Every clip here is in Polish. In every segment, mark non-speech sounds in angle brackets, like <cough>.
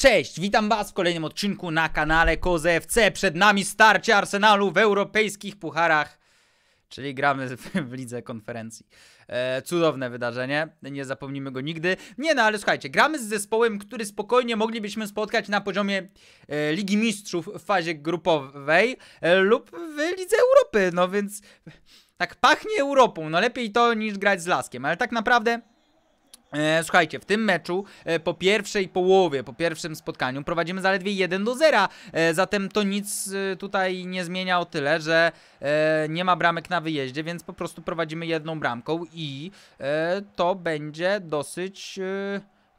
Cześć, witam Was w kolejnym odcinku na kanale Koze FC. Przed nami starcie Arsenalu w europejskich pucharach, czyli gramy w, w lidze konferencji. E, cudowne wydarzenie, nie zapomnimy go nigdy. Nie no, ale słuchajcie, gramy z zespołem, który spokojnie moglibyśmy spotkać na poziomie e, Ligi Mistrzów w fazie grupowej e, lub w Lidze Europy, no więc tak pachnie Europą, no lepiej to niż grać z Laskiem, ale tak naprawdę E, słuchajcie, w tym meczu e, po pierwszej połowie, po pierwszym spotkaniu prowadzimy zaledwie 1 do 0, e, zatem to nic tutaj nie zmienia o tyle, że nie ma bramek na wyjeździe, więc po prostu prowadzimy jedną bramką i to będzie dosyć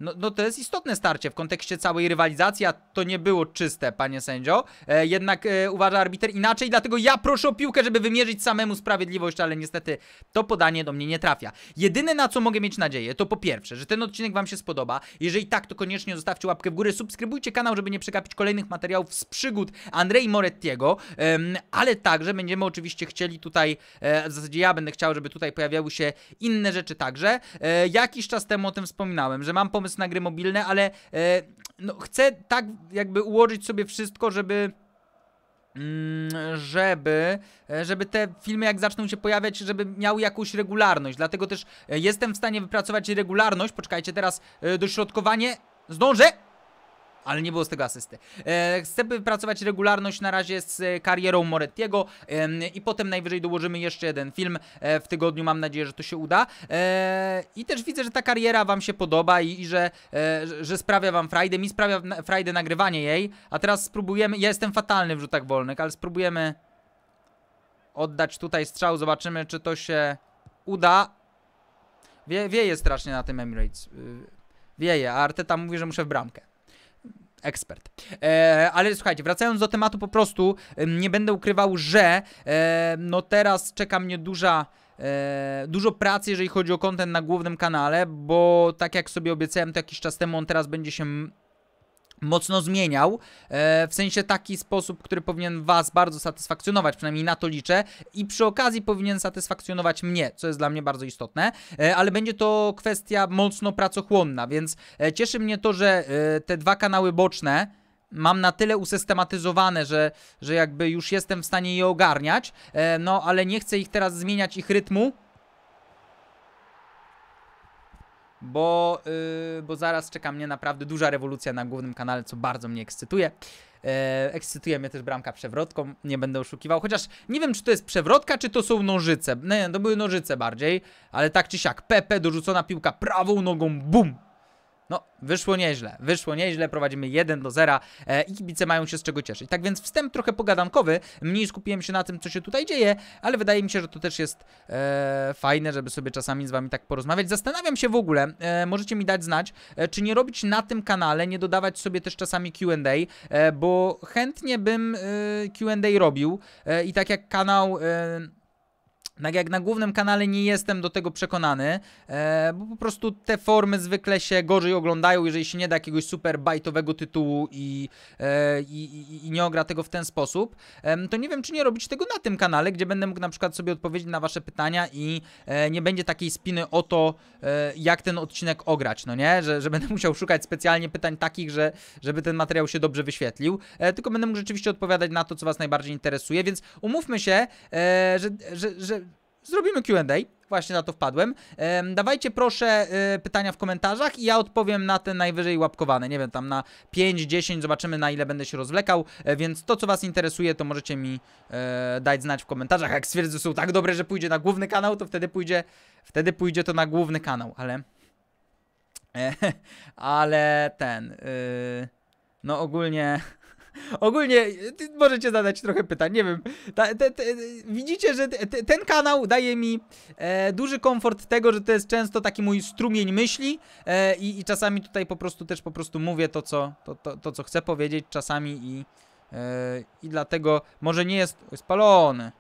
no, no to jest istotne starcie w kontekście całej rywalizacji, a to nie było czyste, panie sędzio. E, jednak e, uważa arbiter inaczej, dlatego ja proszę o piłkę, żeby wymierzyć samemu sprawiedliwość, ale niestety to podanie do mnie nie trafia. Jedyne na co mogę mieć nadzieję, to po pierwsze, że ten odcinek wam się spodoba. Jeżeli tak, to koniecznie zostawcie łapkę w górę, subskrybujcie kanał, żeby nie przegapić kolejnych materiałów z przygód Andrei Morettiego, e, ale także będziemy oczywiście chcieli tutaj, e, w zasadzie ja będę chciał, żeby tutaj pojawiały się inne rzeczy także. E, jakiś czas temu o tym wspominałem, że mam pomysł pomysł na gry mobilne, ale e, no, chcę tak jakby ułożyć sobie wszystko, żeby mm, żeby, e, żeby te filmy jak zaczną się pojawiać, żeby miały jakąś regularność. Dlatego też e, jestem w stanie wypracować regularność. Poczekajcie, teraz e, dośrodkowanie. Zdążę! ale nie było z tego asysty. E, chcemy pracować regularność na razie z e, karierą Morettiego e, i potem najwyżej dołożymy jeszcze jeden film e, w tygodniu, mam nadzieję, że to się uda. E, I też widzę, że ta kariera Wam się podoba i, i że, e, że sprawia Wam frajdę, mi sprawia frajdę nagrywanie jej, a teraz spróbujemy, ja jestem fatalny w rzutach wolnych, ale spróbujemy oddać tutaj strzał, zobaczymy, czy to się uda. Wie, wieje strasznie na tym Emirates. Y, wieje, a Arteta mówi, że muszę w bramkę ekspert. E, ale słuchajcie, wracając do tematu po prostu, nie będę ukrywał, że e, no teraz czeka mnie duża e, dużo pracy, jeżeli chodzi o kontent na głównym kanale, bo tak jak sobie obiecałem to jakiś czas temu, on teraz będzie się mocno zmieniał, e, w sensie taki sposób, który powinien Was bardzo satysfakcjonować, przynajmniej na to liczę i przy okazji powinien satysfakcjonować mnie, co jest dla mnie bardzo istotne, e, ale będzie to kwestia mocno pracochłonna, więc e, cieszy mnie to, że te dwa kanały boczne, mam na tyle usystematyzowane, że, że jakby już jestem w stanie je ogarniać, no ale nie chcę ich teraz zmieniać ich rytmu, bo, yy, bo zaraz czeka mnie naprawdę duża rewolucja na głównym kanale, co bardzo mnie ekscytuje. E, ekscytuje mnie też bramka przewrotką, nie będę oszukiwał, chociaż nie wiem, czy to jest przewrotka, czy to są nożyce. Nie, to były nożyce bardziej, ale tak czy siak, Pepe dorzucona piłka prawą nogą, bum, no, wyszło nieźle, wyszło nieźle, prowadzimy 1 do 0 e, i kibice mają się z czego cieszyć. Tak więc wstęp trochę pogadankowy, mniej skupiłem się na tym, co się tutaj dzieje, ale wydaje mi się, że to też jest e, fajne, żeby sobie czasami z wami tak porozmawiać. Zastanawiam się w ogóle, e, możecie mi dać znać, e, czy nie robić na tym kanale, nie dodawać sobie też czasami Q&A, e, bo chętnie bym e, Q&A robił i tak jak kanał tak jak na głównym kanale nie jestem do tego przekonany, e, bo po prostu te formy zwykle się gorzej oglądają, jeżeli się nie da jakiegoś super bajtowego tytułu e, i, i, i, nie ogra tego w ten sposób, to nie wiem, czy nie robić tego na tym kanale, gdzie będę mógł na przykład sobie odpowiedzieć na wasze pytania i e, nie będzie takiej spiny o to, jak ten odcinek ograć, no nie? Że, że będę <laughs> musiał szukać specjalnie pytań takich, że, żeby ten materiał się dobrze wyświetlił, tylko będę mógł rzeczywiście odpowiadać na to, co was najbardziej interesuje, więc umówmy się, że, że, że zrobimy QA. Właśnie na to wpadłem. dawajcie proszę y, pytania w komentarzach i ja odpowiem na te najwyżej łapkowane. Nie wiem, tam na 5, 10, zobaczymy na ile będę się rozwlekał. E, więc to, co Was interesuje, to możecie mi e, dać znać w komentarzach. Jak stwierdzę, że są tak dobre, że pójdzie na główny kanał, to wtedy pójdzie, wtedy pójdzie to na główny kanał, ale. E, <laughs> ale ten. Y, no ogólnie. Ogólnie możecie zadać trochę pytań, nie wiem. Ta, te, te, widzicie, że te, ten kanał daje mi e, duży komfort tego, że to jest często taki mój strumień myśli e, i, i, czasami tutaj po prostu też po prostu mówię to, co, to, to, to co chcę powiedzieć czasami i, e, i dlatego może nie jest... spalony.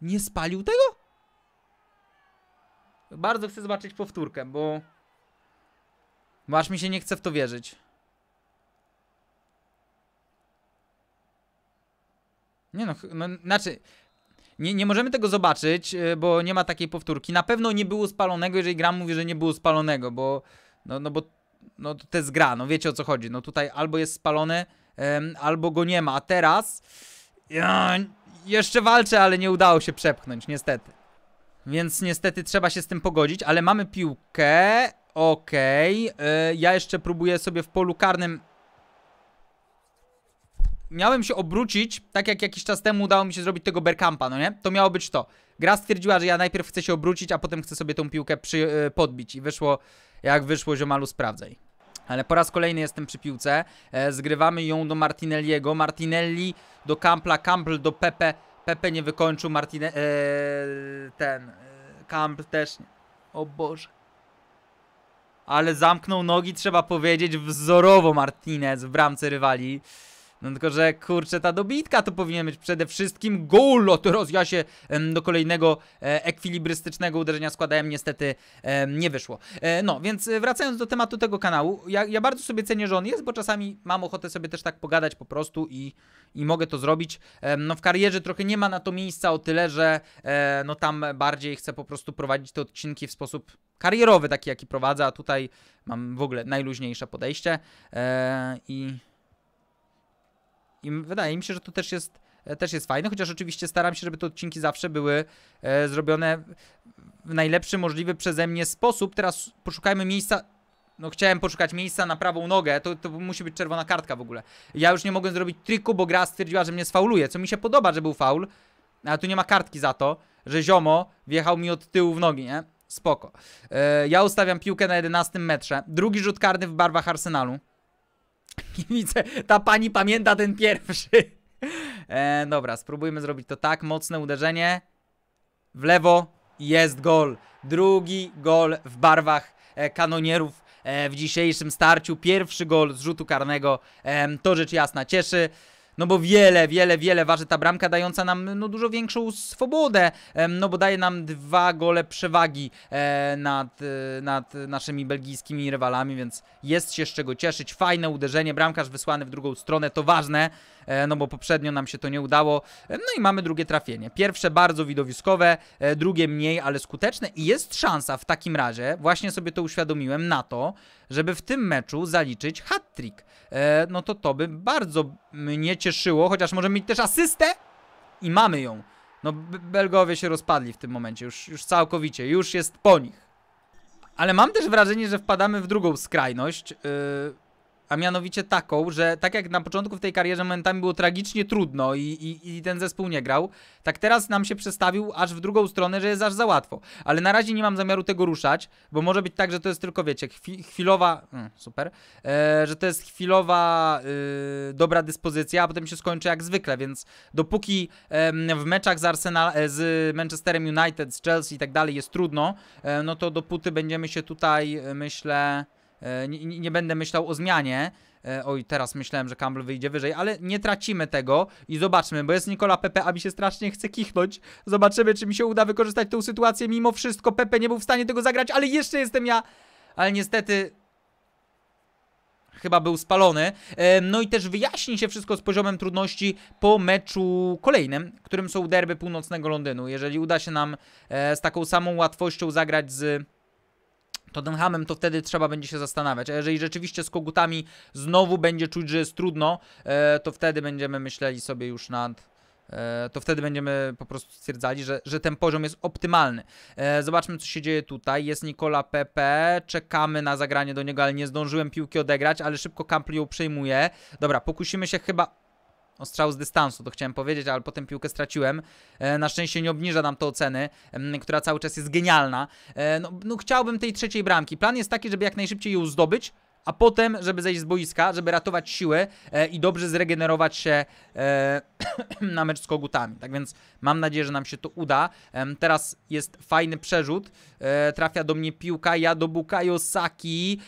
Nie spalił tego? Bardzo chcę zobaczyć powtórkę, bo bo mi się nie chce w to wierzyć. Nie no, no znaczy... Nie, nie możemy tego zobaczyć, y, bo nie ma takiej powtórki. Na pewno nie było spalonego, jeżeli gram mówi, że nie było spalonego, bo... No, no bo... No to jest gra, no wiecie o co chodzi. No tutaj albo jest spalony, um, albo go nie ma. A teraz... Ja, jeszcze walczę, ale nie udało się przepchnąć, niestety. Więc niestety trzeba się z tym pogodzić, ale mamy piłkę. Okej. Okay. E, ja jeszcze próbuję sobie w polu karnym... Miałem się obrócić, tak jak jakiś czas temu udało mi się zrobić tego Berkampa, no nie? To miało być to. Gra stwierdziła, że ja najpierw chcę się obrócić, a potem chcę sobie tą piłkę przy, e, podbić. I wyszło, jak wyszło, ziomalu, sprawdzaj. Ale po raz kolejny jestem przy piłce. E, zgrywamy ją do Martinelliego. Martinelli do Kampla, Campbell do Pepe. Pepe nie wykończył, Martine... ten... Kampl też nie. O Boże ale zamknął nogi, trzeba powiedzieć, wzorowo Martinez w bramce rywali. No tylko, że kurczę, ta dobitka to powinien być przede wszystkim gól. O, teraz się do kolejnego e, ekwilibrystycznego uderzenia składałem. Niestety nie wyszło. E, no, więc e, wracając do tematu tego kanału. Ja, ja, bardzo sobie cenię, że on jest, bo czasami mam ochotę sobie też tak pogadać po prostu i, i mogę to zrobić. no, w karierze trochę nie ma na to miejsca o tyle, że no tam bardziej chcę po prostu prowadzić te odcinki w sposób karierowy, taki jaki prowadzę, a tutaj mam w ogóle najluźniejsze podejście i i wydaje mi się, że to też jest, e, też jest fajne, chociaż oczywiście staram się, żeby te odcinki zawsze były e, zrobione w najlepszy możliwy przeze mnie sposób. Teraz poszukajmy miejsca no chciałem poszukać miejsca na prawą nogę, to, to musi być czerwona kartka w ogóle. Ja już nie mogłem zrobić triku, bo gra stwierdziła, że mnie sfauluje, co mi się podoba, że był faul, ale tu nie ma kartki za to, że ziomo wjechał mi od tyłu w nogi, nie? Spoko. E, ja ustawiam piłkę na 11 metrze. Drugi rzut karny w barwach Arsenalu. Kibice, <laughs> ta pani pamięta ten pierwszy. E, dobra, spróbujmy zrobić to tak. Mocne uderzenie. W lewo. Jest gol. Drugi gol w barwach e, kanonierów e, w dzisiejszym starciu. Pierwszy gol z rzutu karnego. E, to rzecz jasna cieszy no bo wiele, wiele, wiele waży ta bramka dająca nam no, dużo większą swobodę, no bo daje nam dwa gole przewagi e, nad, e, nad naszymi belgijskimi rywalami, więc jest się z czego cieszyć. Fajne uderzenie, bramkarz wysłany w drugą stronę, to ważne, e, no bo poprzednio nam się to nie udało. No i mamy drugie trafienie. Pierwsze bardzo widowiskowe, drugie mniej, ale skuteczne i jest szansa w takim razie, właśnie sobie to uświadomiłem, na to, żeby w tym meczu zaliczyć hat-trick. E, no to to by bardzo mnie cieszyło, chociaż może mieć też asystę i mamy ją. No Belgowie się rozpadli w tym momencie, już, już całkowicie, już jest po nich. Ale mam też wrażenie, że wpadamy w drugą skrajność. E, a mianowicie taką, że tak jak na początku w tej karierze momentami było tragicznie trudno i, i, i, ten zespół nie grał, tak teraz nam się przestawił aż w drugą stronę, że jest aż za łatwo. Ale na razie nie mam zamiaru tego ruszać, bo może być tak, że to jest tylko, wiecie, chwi chwilowa, mm, super, e, że to jest chwilowa e, dobra dyspozycja, a potem się skończy jak zwykle, więc dopóki e, w meczach z, Arsenal, e, z Manchesterem United, z Chelsea i tak dalej jest trudno, e, no to dopóty będziemy się tutaj, e, myślę E, nie, nie, będę myślał o zmianie. E, oj, teraz myślałem, że Campbell wyjdzie wyżej, ale nie tracimy tego i zobaczmy, bo jest Nikola Pepe, a mi się strasznie chce kichnąć. Zobaczymy, czy mi się uda wykorzystać tą sytuację. Mimo wszystko Pepe nie był w stanie tego zagrać, ale jeszcze jestem ja. Ale niestety chyba był spalony. E, no i też wyjaśni się wszystko z poziomem trudności po meczu kolejnym, którym są derby północnego Londynu. Jeżeli uda się nam z taką samą łatwością zagrać z Tottenhamem, to wtedy trzeba będzie się zastanawiać. A jeżeli rzeczywiście z kogutami znowu będzie czuć, że jest trudno, e, to wtedy będziemy myśleli sobie już nad e, to wtedy będziemy po prostu stwierdzali, że, że ten poziom jest optymalny. E, zobaczmy, co się dzieje tutaj. Jest Nikola Pepe, czekamy na zagranie do niego, ale nie zdążyłem piłki odegrać, ale szybko Kampli ją przejmuje. Dobra, pokusimy się chyba no, strzał z dystansu, to chciałem powiedzieć, ale potem piłkę straciłem. E, na szczęście nie obniża nam to oceny, która cały czas jest genialna. E, no, no chciałbym tej trzeciej bramki. Plan jest taki, żeby jak najszybciej ją zdobyć, a potem, żeby zejść z boiska, żeby ratować siły e, i dobrze zregenerować się <coughs> na mecz z kogutami. Tak więc mam nadzieję, że nam się to uda. teraz jest fajny przerzut. trafia do mnie piłka, ja do Bukayo Saki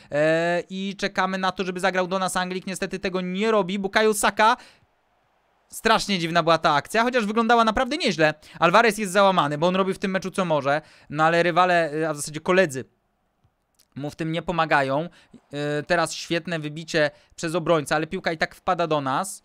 i czekamy na to, żeby zagrał do nas Anglik. Niestety tego nie robi. Bukayo Saka Strasznie dziwna była ta akcja, chociaż wyglądała naprawdę nieźle. Alvarez jest załamany, bo on robi w tym meczu co może, no ale rywale, a w zasadzie koledzy mu w tym nie pomagają. E, teraz świetne wybicie przez obrońca ale piłka i tak wpada do nas.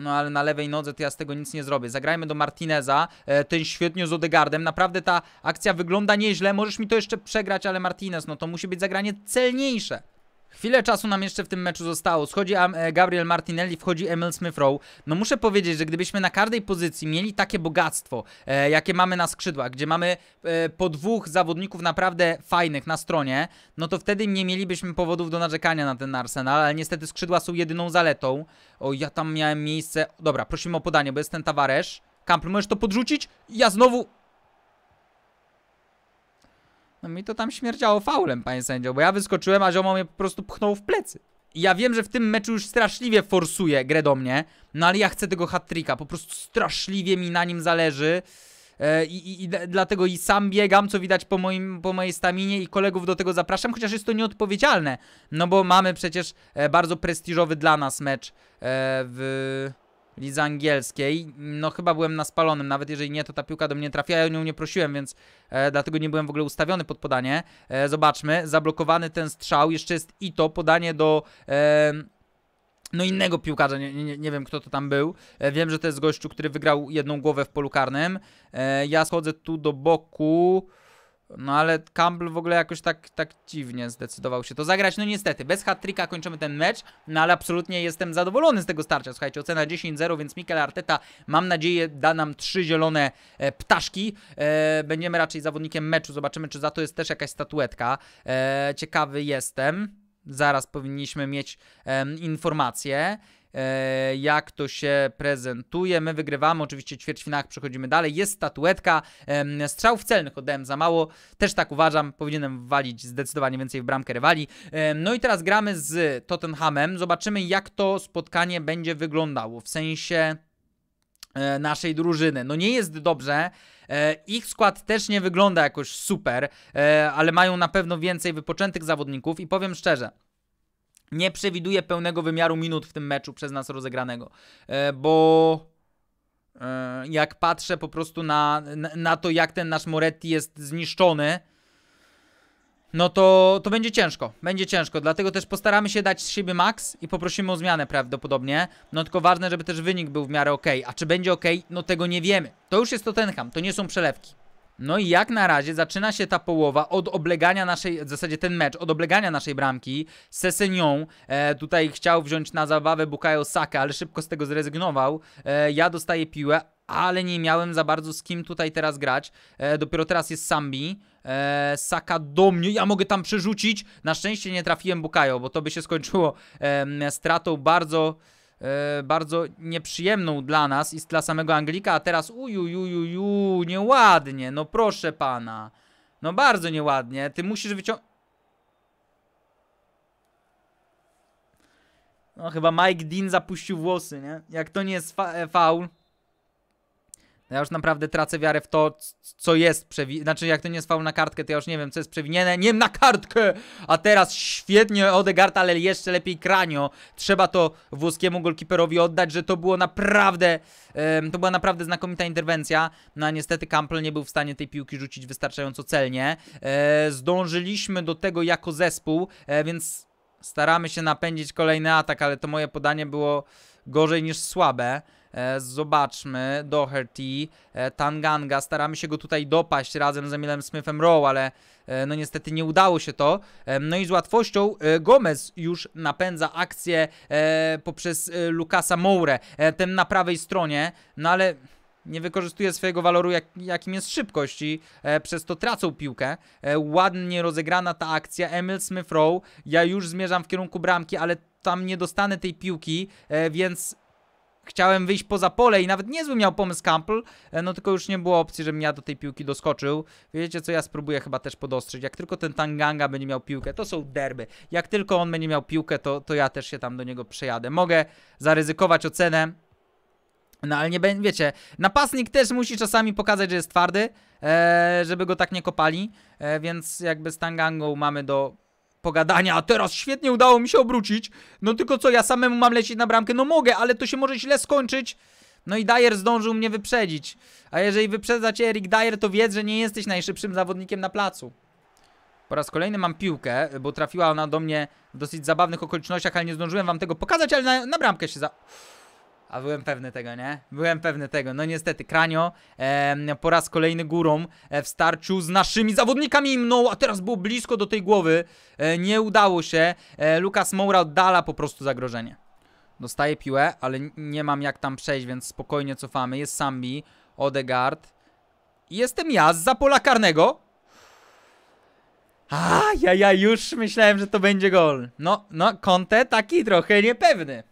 No ale na lewej nodze to ja z tego nic nie zrobię. Zagrajmy do Martineza, e, ten świetnie z Odegardem. Naprawdę ta akcja wygląda nieźle. Możesz mi to jeszcze przegrać, ale Martinez, no to musi być zagranie celniejsze. Chwilę czasu nam jeszcze w tym meczu zostało. Schodzi e, Gabriel Martinelli, wchodzi Emil Smith Rowe. No muszę powiedzieć, że gdybyśmy na każdej pozycji mieli takie bogactwo, e, jakie mamy na skrzydłach, gdzie mamy e, po dwóch zawodników naprawdę fajnych na stronie, no to wtedy nie mielibyśmy powodów do narzekania na ten Arsenal, ale niestety skrzydła są jedyną zaletą. O, ja tam miałem miejsce... Dobra, prosimy o podanie, bo jest ten Tawaresz. Kampl, możesz to podrzucić? Ja znowu... No mi to tam śmierdziało faulem, panie sędzio, bo ja wyskoczyłem, a ziomo mnie po prostu pchnął w plecy. I ja wiem, że w tym meczu już straszliwie forsuje grę do mnie, no ale ja chcę tego hat -tricka. po prostu straszliwie mi na nim zależy. E, I, i, I, dlatego i sam biegam, co widać po, moim, po mojej staminie i kolegów do tego zapraszam, chociaż jest to nieodpowiedzialne, no bo mamy przecież e, bardzo prestiżowy dla nas mecz e, w, lidze angielskiej. No chyba byłem na spalonym, nawet jeżeli nie, to ta piłka do mnie trafiła, ja o nią nie prosiłem, więc e, dlatego nie byłem w ogóle ustawiony pod podanie. E, zobaczmy, zablokowany ten strzał, jeszcze jest i to podanie do... E, no innego piłkarza, nie, nie, nie wiem kto to tam był. E, wiem, że to jest gościu, który wygrał jedną głowę w polu karnym. E, ja schodzę tu do boku. No ale Campbell w ogóle jakoś tak, tak dziwnie zdecydował się to zagrać. No niestety, bez hat kończymy ten mecz, no ale absolutnie jestem zadowolony z tego starcia. Słuchajcie, ocena 10-0, więc Mikel Arteta mam nadzieję da nam trzy zielone e, ptaszki. E, będziemy raczej zawodnikiem meczu, zobaczymy czy za to jest też jakaś statuetka. E, ciekawy jestem. Zaraz powinniśmy mieć informację. E, jak to się prezentuje. My wygrywamy, oczywiście w ćwierćfinałach przechodzimy dalej. Jest statuetka, strzałów celnych oddałem za mało, też tak uważam, powinienem walić zdecydowanie więcej w bramkę rywali. No i teraz gramy z Tottenhamem, zobaczymy jak to spotkanie będzie wyglądało, w sensie e, naszej drużyny. No nie jest dobrze, e, ich skład też nie wygląda jakoś super, ale mają na pewno więcej wypoczętych zawodników i powiem szczerze, nie przewiduję pełnego wymiaru minut w tym meczu przez nas rozegranego, e, bo e, jak patrzę po prostu na, na to, jak ten nasz Moretti jest zniszczony, no to, to będzie ciężko, będzie ciężko, dlatego też postaramy się dać z siebie maks i poprosimy o zmianę prawdopodobnie, no tylko ważne, żeby też wynik był w miarę ok, a czy będzie ok, no tego nie wiemy. To już jest Tottenham, to nie są przelewki. No i jak na razie zaczyna się ta połowa od oblegania naszej, w zasadzie ten mecz, od oblegania naszej bramki. Sesenią e, tutaj chciał wziąć na zabawę Bukayo Saka, ale szybko z tego zrezygnował. E, ja dostaję piłę, ale nie miałem za bardzo z kim tutaj teraz grać. E, dopiero teraz jest Sambi. E, Saka do mnie, ja mogę tam przerzucić. Na szczęście nie trafiłem Bukayo, bo to by się skończyło e, stratą bardzo... E, bardzo nieprzyjemną dla nas i dla samego Anglika, a teraz ujujujuju, nieładnie, no proszę pana. No bardzo nieładnie, ty musisz wyciągnąć... No chyba Mike Dean zapuścił włosy, nie? Jak to nie jest fa e, faul... Ja już naprawdę tracę wiarę w to, co jest przewinione. Znaczy, jak to nie jest faul na kartkę, to ja już nie wiem, co jest przewinione. Nie wiem na kartkę! A teraz świetnie Odegaard, ale jeszcze lepiej Kranio. Trzeba to włoskiemu golkiperowi oddać, że to było naprawdę, um, to była naprawdę znakomita interwencja. No a niestety Campbell nie był w stanie tej piłki rzucić wystarczająco celnie. E, zdążyliśmy do tego jako zespół, e, więc staramy się napędzić kolejny atak, ale to moje podanie było gorzej niż słabe. E, zobaczmy, Doherty, e, Tanganga, staramy się go tutaj dopaść razem z Emilem Smithem Rowe, ale e, no niestety nie udało się to. No i z łatwością Gomez już napędza akcję poprzez Lukasa Moure, ten na prawej stronie, no ale nie wykorzystuje swojego waloru, jak, jakim jest szybkość i e, przez to tracą piłkę. E, ładnie rozegrana ta akcja, Emil Smith Rowe, ja już zmierzam w kierunku bramki, ale tam nie dostanę tej piłki, e, więc Chciałem wyjść poza pole i nawet niezły miał pomysł Campbell, e, no tylko już nie było opcji, żebym ja do tej piłki doskoczył. Wiecie co, ja spróbuję chyba też podostrzeć. Jak tylko ten Tanganga będzie miał piłkę, to są derby. Jak tylko on będzie miał piłkę, to, to ja też się tam do niego przejadę. Mogę zaryzykować ocenę, no ale nie będzie, wiecie, napastnik też musi czasami pokazać, że jest twardy, e, żeby go tak nie kopali, e, więc jakby z Tangangą mamy do pogadania, a teraz świetnie udało mi się obrócić. No tylko co, ja samemu mam lecieć na bramkę? No mogę, ale to się może źle skończyć. No i Dyer zdążył mnie wyprzedzić. A jeżeli wyprzedza cię Dyer, to wiedz, że nie jesteś najszybszym zawodnikiem na placu. Po raz kolejny mam piłkę, bo trafiła ona do mnie w dosyć zabawnych okolicznościach, ale nie zdążyłem wam tego pokazać, ale na, na bramkę się za... A byłem pewny tego, nie? Byłem pewny tego. No niestety, Kranio e, po raz kolejny górą e, w starciu z naszymi zawodnikami mną, a teraz było blisko do tej głowy. E, nie udało się. E, Lukas Moura oddala po prostu zagrożenie. Dostaje piłę, ale nie mam jak tam przejść, więc spokojnie cofamy. Jest Sambi, Odegard. Jestem ja z pola karnego. A, ja, ja już myślałem, że to będzie gol. No, no, Conte taki trochę niepewny.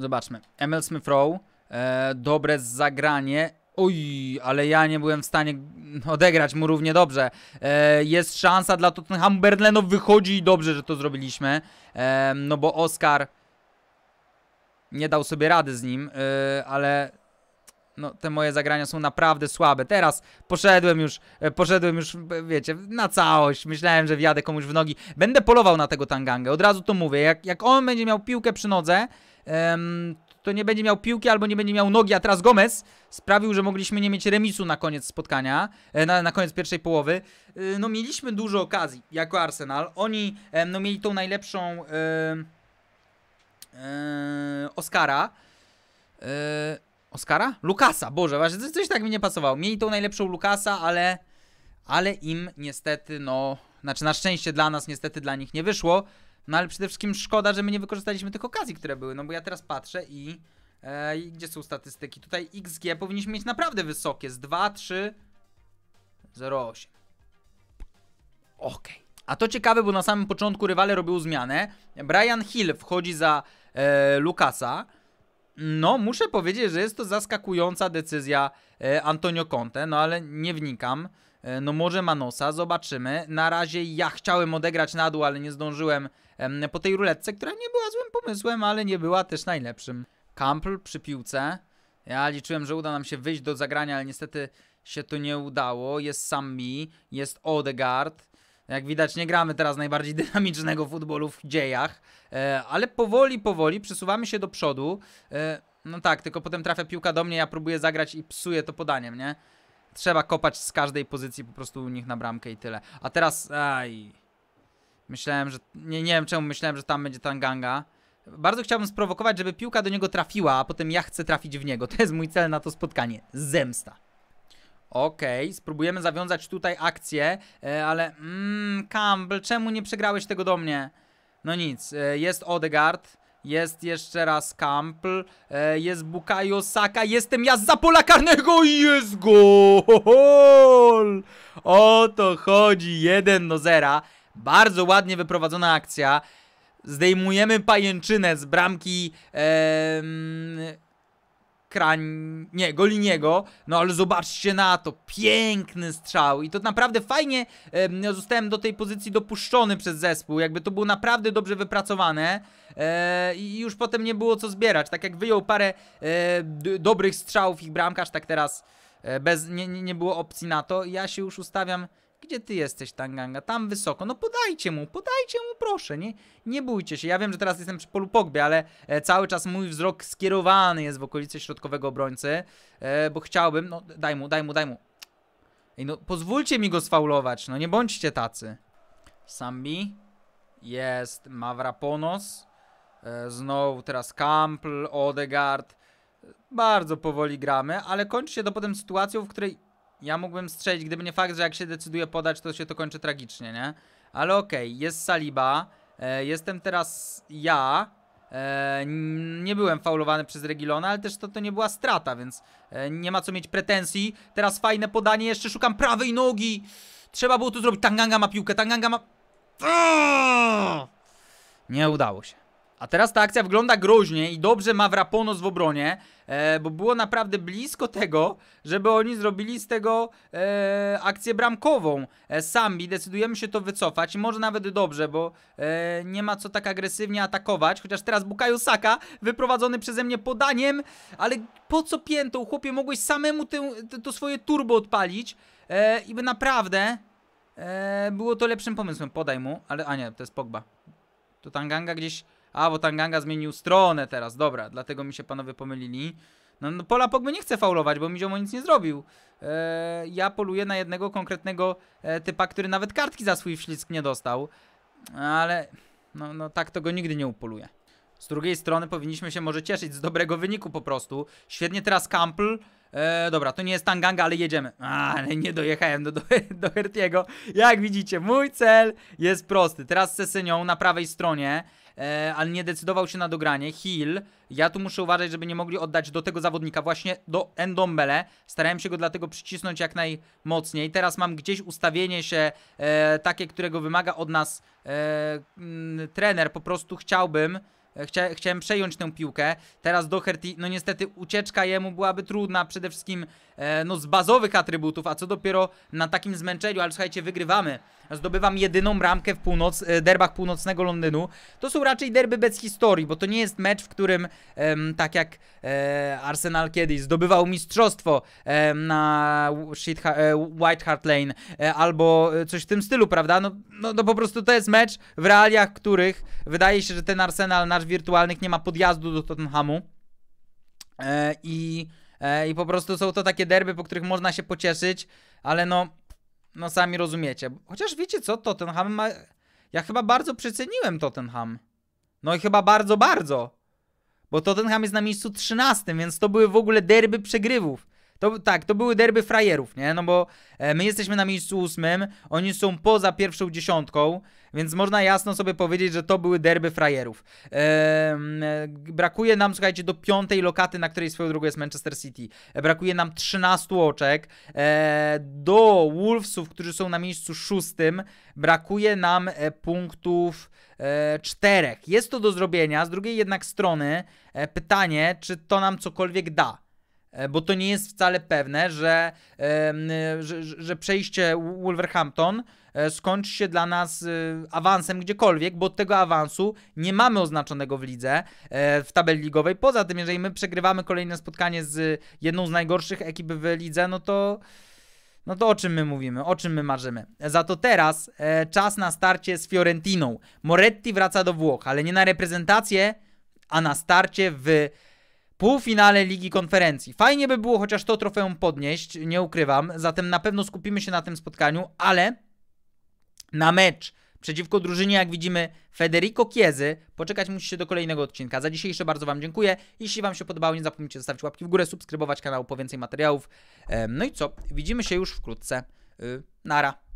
Zobaczmy. ML Smith Row. E, dobre zagranie. Oj, ale ja nie byłem w stanie odegrać mu równie dobrze. E, jest szansa dla Tottenham. Berlenow wychodzi i dobrze, że to zrobiliśmy. E, no bo Oscar nie dał sobie rady z nim, e, ale no te moje zagrania są naprawdę słabe. Teraz poszedłem już, e, poszedłem już, wiecie, na całość. Myślałem, że wjadę komuś w nogi. Będę polował na tego Tangangę, od razu to mówię. Jak, jak on będzie miał piłkę przy nodze, em, to nie będzie miał piłki albo nie będzie miał nogi, a teraz Gomez sprawił, że mogliśmy nie mieć remisu na koniec spotkania, e, na, na koniec pierwszej połowy. E, no mieliśmy dużo okazji jako Arsenal. Oni no, mieli tą najlepszą yy, Oscara. Yy, Oskara? Lukasa, boże, właśnie coś tak mi nie pasowało. Mieli tą najlepszą Lukasa, ale, ale im niestety, no, znaczy na szczęście dla nas, niestety dla nich nie wyszło. No ale przede wszystkim szkoda, że my nie wykorzystaliśmy tych okazji, które były, no bo ja teraz patrzę i, e, gdzie są statystyki? Tutaj XG powinniśmy mieć naprawdę wysokie, z 2, 3, 0,8. Okej. Okay. A to ciekawe, bo na samym początku rywale robią zmianę. Brian Hill wchodzi za e, Lukasa. No, muszę powiedzieć, że jest to zaskakująca decyzja e, Antonio Conte, no ale nie wnikam. E, no może Manosa, zobaczymy. Na razie ja chciałem odegrać na dół, ale nie zdążyłem po tej ruletce, która nie była złym pomysłem, ale nie była też najlepszym. Campbell przy piłce. Ja liczyłem, że uda nam się wyjść do zagrania, ale niestety się to nie udało. Jest Sami, jest Odegaard. Jak widać, nie gramy teraz najbardziej <laughs> dynamicznego futbolu w dziejach, e, ale powoli, powoli przesuwamy się do przodu. E, no tak, tylko potem trafia piłka do mnie, ja próbuję zagrać i psuję to podaniem, nie? Trzeba kopać z każdej pozycji po prostu u nich na bramkę i tyle. A teraz, aj... Myślałem, że... Nie, nie wiem czemu myślałem, że tam będzie Tanganga. Bardzo chciałbym sprowokować, żeby piłka do niego trafiła, a potem ja chcę trafić w niego. <laughs> To jest mój cel na to spotkanie. Zemsta. Okej, okay, spróbujemy zawiązać tutaj akcję, e, ale... Mmm, Campbell, czemu nie przegrałeś tego do mnie? No nic, e, jest Odegaard, jest jeszcze raz Campbell, e, jest Bukayo Saka, jestem ja za pola karnego i jest gol! O to chodzi, 1 do 0. Bardzo ładnie wyprowadzona akcja. Zdejmujemy pajęczynę z bramki nie, Goliniego, no ale zobaczcie na to, piękny strzał i to naprawdę fajnie e, zostałem do tej pozycji dopuszczony przez zespół, jakby to było naprawdę dobrze wypracowane e, i już potem nie było co zbierać, tak jak wyjął parę e, dobrych strzałów ich bramkarz, tak teraz e, bez, nie, nie było opcji na to, ja się już ustawiam gdzie ty jesteś, Tanganga? Tam wysoko. No podajcie mu, podajcie mu, proszę. Nie, nie bójcie się. Ja wiem, że teraz jestem przy polu Pogbie, ale e, cały czas mój wzrok skierowany jest w okolicy środkowego obrońcy, e, bo chciałbym... No daj mu, daj mu, daj mu. Ej, no pozwólcie mi go sfaulować. No nie bądźcie tacy. Sambi. Jest Mavraponos. E, znowu teraz Campbell, Odegaard. E, bardzo powoli gramy, ale kończy się to potem sytuacją, w której ja mógłbym strzelić, gdyby nie fakt, że jak się decyduje podać, to się to kończy tragicznie, nie? Ale okej, okay, jest Saliba, e, jestem teraz ja, e, nie byłem faulowany przez Regilona, ale też to, to nie była strata, więc e, nie ma co mieć pretensji. Teraz fajne podanie, jeszcze szukam prawej nogi. Trzeba było tu zrobić, Tanganga ma piłkę, Tanganga ma... Nie udało się. A teraz ta akcja wygląda groźnie i dobrze ma Wraponos w obronie, e, bo było naprawdę blisko tego, żeby oni zrobili z tego e, akcję bramkową. E, Sambi, decydujemy się to wycofać i może nawet dobrze, bo e, nie ma co tak agresywnie atakować, chociaż teraz Bukayo Saka wyprowadzony przeze mnie podaniem, ale po co piętą? Chłopie, mogłeś samemu to swoje turbo odpalić e, i by naprawdę e, było to lepszym pomysłem. Podaj mu, ale a nie, to jest Pogba. To Tanganga gdzieś a, bo Tanganga zmienił stronę teraz, dobra, dlatego mi się panowie pomylili. No, no Pola Pogby nie chce faulować, bo mi Ziomo nic nie zrobił. E, ja poluję na jednego konkretnego e, typa, który nawet kartki za swój wślizg nie dostał. Ale no, no tak to go nigdy nie upoluję. Z drugiej strony powinniśmy się może cieszyć z dobrego wyniku po prostu. Świetnie teraz Campbell. E, dobra, to nie jest Tanganga, ale jedziemy. A, ale nie dojechałem do, do, do Hertiego. Jak widzicie, mój cel jest prosty. Teraz Sesynią na prawej stronie. E, ale nie decydował się na dogranie. Hill, ja tu muszę uważać, żeby nie mogli oddać do tego zawodnika, właśnie do Endombele. Starałem się go dlatego przycisnąć jak najmocniej. Teraz mam gdzieś ustawienie się e, takie, którego wymaga od nas e, m, mm, trener. Po prostu chciałbym E, chcia, chciałem przejąć tę piłkę. Teraz Doherty, no niestety ucieczka jemu byłaby trudna, przede wszystkim e, no z bazowych atrybutów, a co dopiero na takim zmęczeniu, ale słuchajcie, wygrywamy. Zdobywam jedyną bramkę w północ, e, derbach północnego Londynu. To są raczej derby bez historii, bo to nie jest mecz, w którym tak jak e, Arsenal kiedyś zdobywał mistrzostwo e, na shit, White Hart Lane e, albo coś w tym stylu, prawda? No, no, po prostu to jest mecz w realiach, których wydaje się, że ten Arsenal na piłkarz wirtualnych nie ma podjazdu do Tottenhamu. E, I, e, I po prostu są to takie derby, po których można się pocieszyć, ale no, no sami rozumiecie. Chociaż wiecie co, Tottenham ma... Ja chyba bardzo przeceniłem Tottenham. No i chyba bardzo, bardzo. Bo Tottenham jest na miejscu 13, więc to były w ogóle derby przegrywów. To, tak, to były derby frajerów, nie? No bo e, my jesteśmy na miejscu ósmym, oni są poza pierwszą dziesiątką, więc można jasno sobie powiedzieć, że to były derby frajerów. brakuje nam, słuchajcie, do piątej lokaty, na której swoją drogą jest Manchester City. E, brakuje nam 13 oczek. E, do Wolvesów, którzy są na miejscu szóstym, brakuje nam punktów czterech. Jest to do zrobienia. Z drugiej jednak strony e, pytanie, czy to nam cokolwiek da. E, bo to nie jest wcale pewne, że, e, że, że, przejście Wolverhampton e, skończy się dla nas awansem gdziekolwiek, bo tego awansu nie mamy oznaczonego w lidze, w tabeli ligowej. Poza tym, jeżeli my przegrywamy kolejne spotkanie z jedną z najgorszych ekip w lidze, no to. No to o czym my mówimy, o czym my marzymy? Za to teraz czas na starcie z Fiorentiną. Moretti wraca do Włoch, ale nie na reprezentację, a na starcie w półfinale Ligi Konferencji. Fajnie by było chociaż to trofeum podnieść, nie ukrywam, zatem na pewno skupimy się na tym spotkaniu, ale na mecz przeciwko drużynie, jak widzimy, Federico Kiezy. Poczekać musicie do kolejnego odcinka. Za dzisiejsze bardzo Wam dziękuję. Jeśli Wam się podobało, nie zapomnijcie zostawić łapki w górę, subskrybować kanał po więcej materiałów. E, no i co? Widzimy się już wkrótce. Y, nara.